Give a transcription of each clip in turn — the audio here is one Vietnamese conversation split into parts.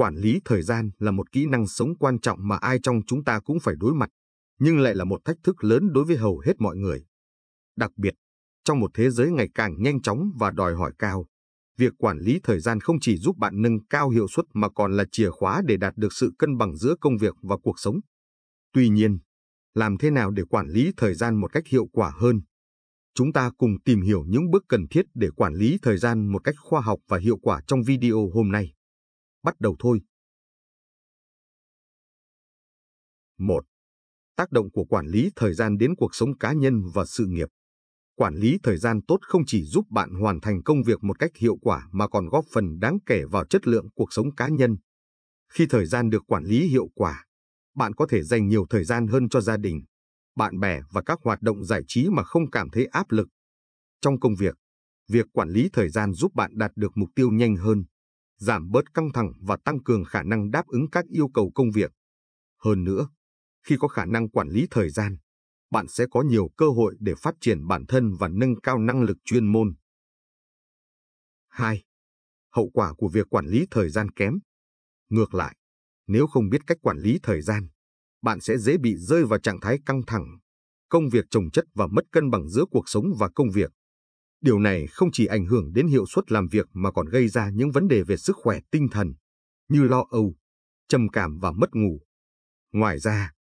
Quản lý thời gian là một kỹ năng sống quan trọng mà ai trong chúng ta cũng phải đối mặt, nhưng lại là một thách thức lớn đối với hầu hết mọi người. Đặc biệt, trong một thế giới ngày càng nhanh chóng và đòi hỏi cao, việc quản lý thời gian không chỉ giúp bạn nâng cao hiệu suất mà còn là chìa khóa để đạt được sự cân bằng giữa công việc và cuộc sống. Tuy nhiên, làm thế nào để quản lý thời gian một cách hiệu quả hơn? Chúng ta cùng tìm hiểu những bước cần thiết để quản lý thời gian một cách khoa học và hiệu quả trong video hôm nay bắt đầu thôi. 1. Tác động của quản lý thời gian đến cuộc sống cá nhân và sự nghiệp. Quản lý thời gian tốt không chỉ giúp bạn hoàn thành công việc một cách hiệu quả mà còn góp phần đáng kể vào chất lượng cuộc sống cá nhân. Khi thời gian được quản lý hiệu quả, bạn có thể dành nhiều thời gian hơn cho gia đình, bạn bè và các hoạt động giải trí mà không cảm thấy áp lực. Trong công việc, việc quản lý thời gian giúp bạn đạt được mục tiêu nhanh hơn, giảm bớt căng thẳng và tăng cường khả năng đáp ứng các yêu cầu công việc. Hơn nữa, khi có khả năng quản lý thời gian, bạn sẽ có nhiều cơ hội để phát triển bản thân và nâng cao năng lực chuyên môn. 2. Hậu quả của việc quản lý thời gian kém. Ngược lại, nếu không biết cách quản lý thời gian, bạn sẽ dễ bị rơi vào trạng thái căng thẳng, công việc chồng chất và mất cân bằng giữa cuộc sống và công việc. Điều này không chỉ ảnh hưởng đến hiệu suất làm việc mà còn gây ra những vấn đề về sức khỏe tinh thần như lo âu, trầm cảm và mất ngủ. Ngoài ra,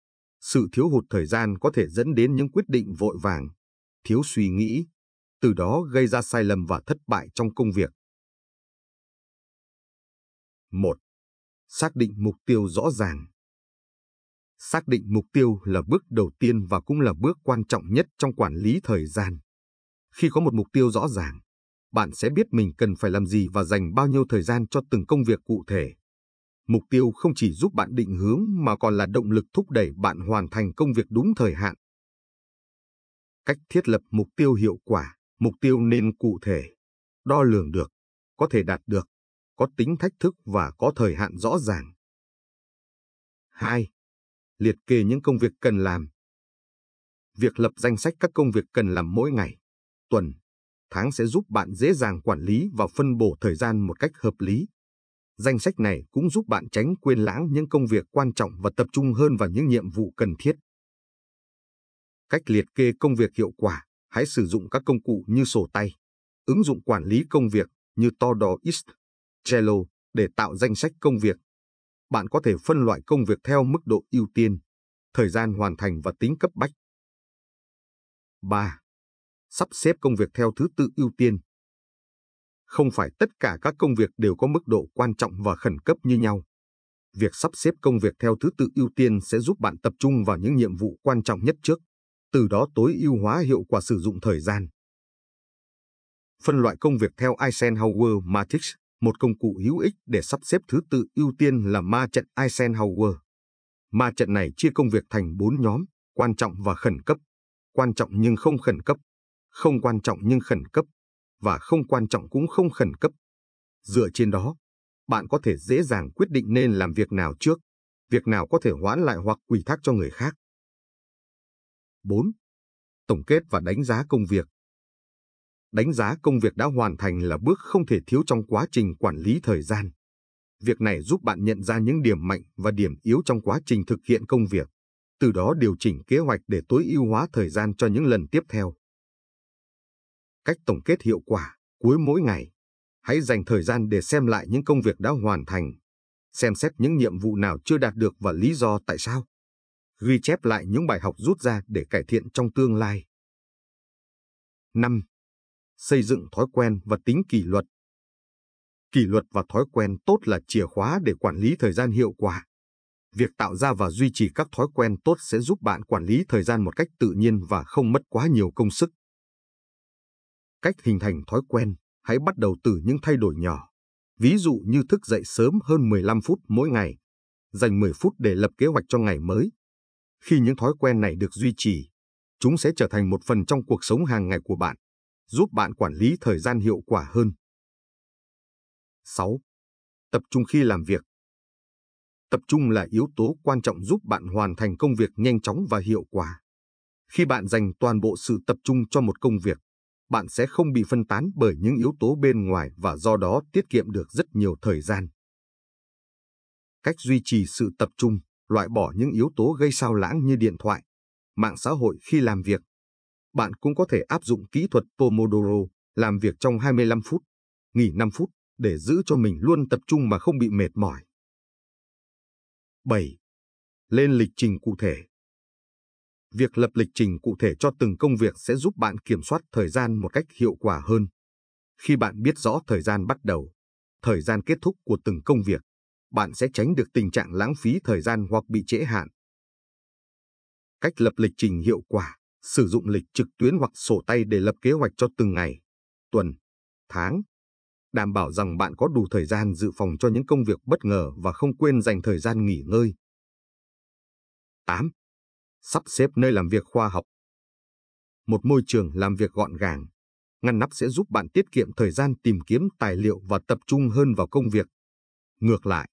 sự thiếu hụt thời gian có thể dẫn đến những quyết định vội vàng, thiếu suy nghĩ, từ đó gây ra sai lầm và thất bại trong công việc. 1. Xác định mục tiêu rõ ràng. Xác định mục tiêu là bước đầu tiên và cũng là bước quan trọng nhất trong quản lý thời gian. Khi có một mục tiêu rõ ràng, bạn sẽ biết mình cần phải làm gì và dành bao nhiêu thời gian cho từng công việc cụ thể. Mục tiêu không chỉ giúp bạn định hướng mà còn là động lực thúc đẩy bạn hoàn thành công việc đúng thời hạn. Cách thiết lập mục tiêu hiệu quả, mục tiêu nên cụ thể, đo lường được, có thể đạt được, có tính thách thức và có thời hạn rõ ràng. 2. Liệt kê những công việc cần làm. Việc lập danh sách các công việc cần làm mỗi ngày, tuần, tháng sẽ giúp bạn dễ dàng quản lý và phân bổ thời gian một cách hợp lý. Danh sách này cũng giúp bạn tránh quên lãng những công việc quan trọng và tập trung hơn vào những nhiệm vụ cần thiết. Cách liệt kê công việc hiệu quả, hãy sử dụng các công cụ như sổ tay, ứng dụng quản lý công việc như Todoist, Trello để tạo danh sách công việc. Bạn có thể phân loại công việc theo mức độ ưu tiên, thời gian hoàn thành và tính cấp bách. 3 sắp xếp công việc theo thứ tự ưu tiên. Không phải tất cả các công việc đều có mức độ quan trọng và khẩn cấp như nhau. Việc sắp xếp công việc theo thứ tự ưu tiên sẽ giúp bạn tập trung vào những nhiệm vụ quan trọng nhất trước, từ đó tối ưu hóa hiệu quả sử dụng thời gian. Phân loại công việc theo Eisenhower Matrix, một công cụ hữu ích để sắp xếp thứ tự ưu tiên là ma trận Eisenhower. Ma trận này chia công việc thành 4 nhóm, quan trọng và khẩn cấp, quan trọng nhưng không khẩn cấp, không quan trọng nhưng khẩn cấp, và không quan trọng cũng không khẩn cấp. Dựa trên đó, bạn có thể dễ dàng quyết định nên làm việc nào trước, việc nào có thể hoãn lại hoặc ủy thác cho người khác. 4. Tổng kết và đánh giá công việc Đánh giá công việc đã hoàn thành là bước không thể thiếu trong quá trình quản lý thời gian. Việc này giúp bạn nhận ra những điểm mạnh và điểm yếu trong quá trình thực hiện công việc, từ đó điều chỉnh kế hoạch để tối ưu hóa thời gian cho những lần tiếp theo cách tổng kết hiệu quả cuối mỗi ngày. Hãy dành thời gian để xem lại những công việc đã hoàn thành, xem xét những nhiệm vụ nào chưa đạt được và lý do tại sao. Ghi chép lại những bài học rút ra để cải thiện trong tương lai. 5. Xây dựng thói quen và tính kỷ luật. Kỷ luật và thói quen tốt là chìa khóa để quản lý thời gian hiệu quả. Việc tạo ra và duy trì các thói quen tốt sẽ giúp bạn quản lý thời gian một cách tự nhiên và không mất quá nhiều công sức. Cách hình thành thói quen, hãy bắt đầu từ những thay đổi nhỏ. Ví dụ như thức dậy sớm hơn 15 phút mỗi ngày, dành 10 phút để lập kế hoạch cho ngày mới. Khi những thói quen này được duy trì, chúng sẽ trở thành một phần trong cuộc sống hàng ngày của bạn, giúp bạn quản lý thời gian hiệu quả hơn. 6. Tập trung khi làm việc. Tập trung là yếu tố quan trọng giúp bạn hoàn thành công việc nhanh chóng và hiệu quả. Khi bạn dành toàn bộ sự tập trung cho một công việc, bạn sẽ không bị phân tán bởi những yếu tố bên ngoài và do đó tiết kiệm được rất nhiều thời gian. Cách duy trì sự tập trung, loại bỏ những yếu tố gây sao lãng như điện thoại, mạng xã hội khi làm việc. Bạn cũng có thể áp dụng kỹ thuật Pomodoro, làm việc trong 25 phút, nghỉ 5 phút để giữ cho mình luôn tập trung mà không bị mệt mỏi. 7. Lên lịch trình cụ thể. Việc lập lịch trình cụ thể cho từng công việc sẽ giúp bạn kiểm soát thời gian một cách hiệu quả hơn. Khi bạn biết rõ thời gian bắt đầu, thời gian kết thúc của từng công việc, bạn sẽ tránh được tình trạng lãng phí thời gian hoặc bị trễ hạn. Cách lập lịch trình hiệu quả, sử dụng lịch trực tuyến hoặc sổ tay để lập kế hoạch cho từng ngày, tuần, tháng. Đảm bảo rằng bạn có đủ thời gian dự phòng cho những công việc bất ngờ và không quên dành thời gian nghỉ ngơi. 8 sắp xếp nơi làm việc khoa học. Một môi trường làm việc gọn gàng, ngăn nắp sẽ giúp bạn tiết kiệm thời gian tìm kiếm tài liệu và tập trung hơn vào công việc. Ngược lại,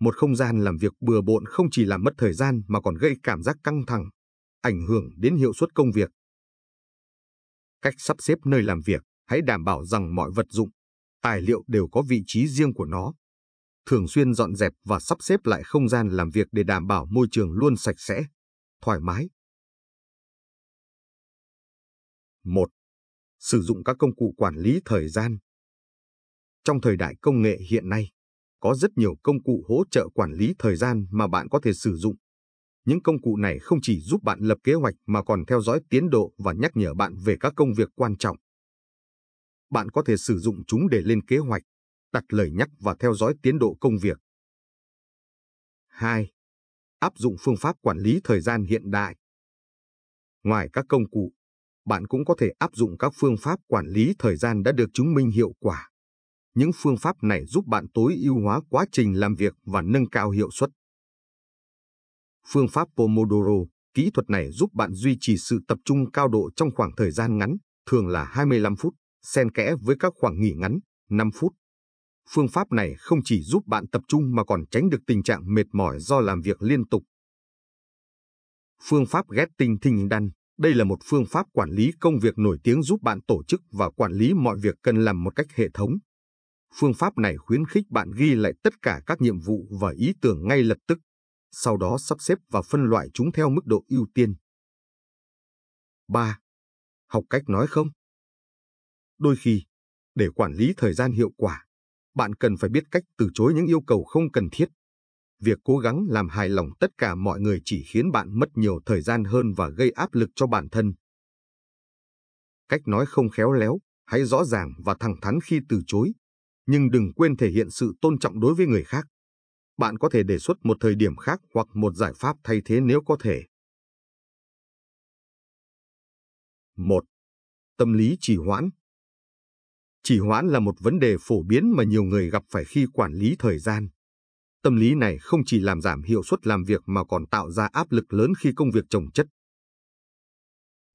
một không gian làm việc bừa bộn không chỉ làm mất thời gian mà còn gây cảm giác căng thẳng, ảnh hưởng đến hiệu suất công việc. Cách sắp xếp nơi làm việc, hãy đảm bảo rằng mọi vật dụng, tài liệu đều có vị trí riêng của nó. Thường xuyên dọn dẹp và sắp xếp lại không gian làm việc để đảm bảo môi trường luôn sạch sẽ, thoải mái. 1. Sử dụng các công cụ quản lý thời gian. Trong thời đại công nghệ hiện nay, có rất nhiều công cụ hỗ trợ quản lý thời gian mà bạn có thể sử dụng. Những công cụ này không chỉ giúp bạn lập kế hoạch mà còn theo dõi tiến độ và nhắc nhở bạn về các công việc quan trọng. Bạn có thể sử dụng chúng để lên kế hoạch, đặt lời nhắc và theo dõi tiến độ công việc. 2 áp dụng phương pháp quản lý thời gian hiện đại. Ngoài các công cụ, bạn cũng có thể áp dụng các phương pháp quản lý thời gian đã được chứng minh hiệu quả. Những phương pháp này giúp bạn tối ưu hóa quá trình làm việc và nâng cao hiệu suất. Phương pháp Pomodoro, kỹ thuật này giúp bạn duy trì sự tập trung cao độ trong khoảng thời gian ngắn, thường là 25 phút, xen kẽ với các khoảng nghỉ ngắn, 5 phút Phương pháp này không chỉ giúp bạn tập trung mà còn tránh được tình trạng mệt mỏi do làm việc liên tục. Phương pháp Getting Things Done Đây là một phương pháp quản lý công việc nổi tiếng giúp bạn tổ chức và quản lý mọi việc cần làm một cách hệ thống. Phương pháp này khuyến khích bạn ghi lại tất cả các nhiệm vụ và ý tưởng ngay lập tức, sau đó sắp xếp và phân loại chúng theo mức độ ưu tiên. 3. Học cách nói không Đôi khi, để quản lý thời gian hiệu quả, bạn cần phải biết cách từ chối những yêu cầu không cần thiết. Việc cố gắng làm hài lòng tất cả mọi người chỉ khiến bạn mất nhiều thời gian hơn và gây áp lực cho bản thân. Cách nói không khéo léo, hãy rõ ràng và thẳng thắn khi từ chối, nhưng đừng quên thể hiện sự tôn trọng đối với người khác. Bạn có thể đề xuất một thời điểm khác hoặc một giải pháp thay thế nếu có thể. 1. Tâm lý trì hoãn chỉ hoãn là một vấn đề phổ biến mà nhiều người gặp phải khi quản lý thời gian. Tâm lý này không chỉ làm giảm hiệu suất làm việc mà còn tạo ra áp lực lớn khi công việc chồng chất.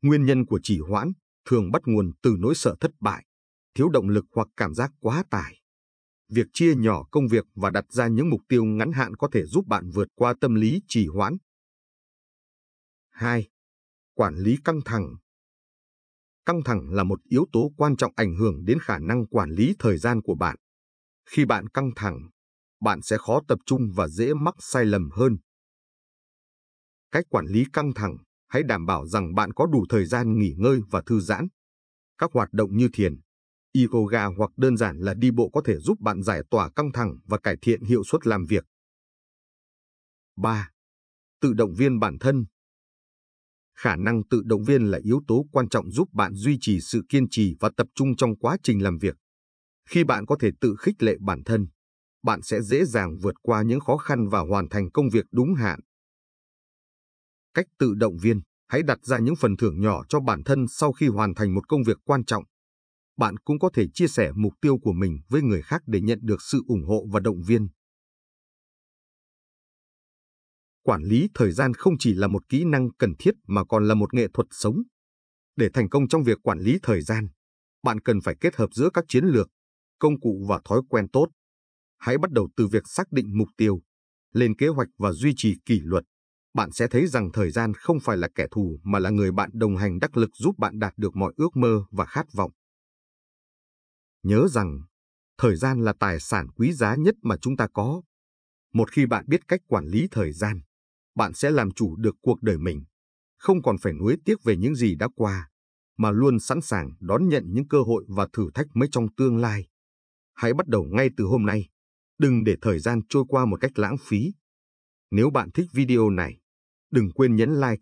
Nguyên nhân của trì hoãn thường bắt nguồn từ nỗi sợ thất bại, thiếu động lực hoặc cảm giác quá tải. Việc chia nhỏ công việc và đặt ra những mục tiêu ngắn hạn có thể giúp bạn vượt qua tâm lý trì hoãn. 2. Quản lý căng thẳng Căng thẳng là một yếu tố quan trọng ảnh hưởng đến khả năng quản lý thời gian của bạn. Khi bạn căng thẳng, bạn sẽ khó tập trung và dễ mắc sai lầm hơn. Cách quản lý căng thẳng, hãy đảm bảo rằng bạn có đủ thời gian nghỉ ngơi và thư giãn. Các hoạt động như thiền, yoga hoặc đơn giản là đi bộ có thể giúp bạn giải tỏa căng thẳng và cải thiện hiệu suất làm việc. 3. Tự động viên bản thân khả năng tự động viên là yếu tố quan trọng giúp bạn duy trì sự kiên trì và tập trung trong quá trình làm việc. Khi bạn có thể tự khích lệ bản thân, bạn sẽ dễ dàng vượt qua những khó khăn và hoàn thành công việc đúng hạn. Cách tự động viên, hãy đặt ra những phần thưởng nhỏ cho bản thân sau khi hoàn thành một công việc quan trọng. Bạn cũng có thể chia sẻ mục tiêu của mình với người khác để nhận được sự ủng hộ và động viên quản lý thời gian không chỉ là một kỹ năng cần thiết mà còn là một nghệ thuật sống. Để thành công trong việc quản lý thời gian, bạn cần phải kết hợp giữa các chiến lược, công cụ và thói quen tốt. Hãy bắt đầu từ việc xác định mục tiêu, lên kế hoạch và duy trì kỷ luật. Bạn sẽ thấy rằng thời gian không phải là kẻ thù mà là người bạn đồng hành đắc lực giúp bạn đạt được mọi ước mơ và khát vọng. Nhớ rằng, thời gian là tài sản quý giá nhất mà chúng ta có. Một khi bạn biết cách quản lý thời gian, bạn sẽ làm chủ được cuộc đời mình, không còn phải nuối tiếc về những gì đã qua, mà luôn sẵn sàng đón nhận những cơ hội và thử thách mới trong tương lai. Hãy bắt đầu ngay từ hôm nay, đừng để thời gian trôi qua một cách lãng phí. Nếu bạn thích video này, đừng quên nhấn like,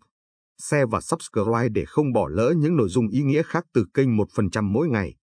share và subscribe để không bỏ lỡ những nội dung ý nghĩa khác từ kênh 1% mỗi ngày.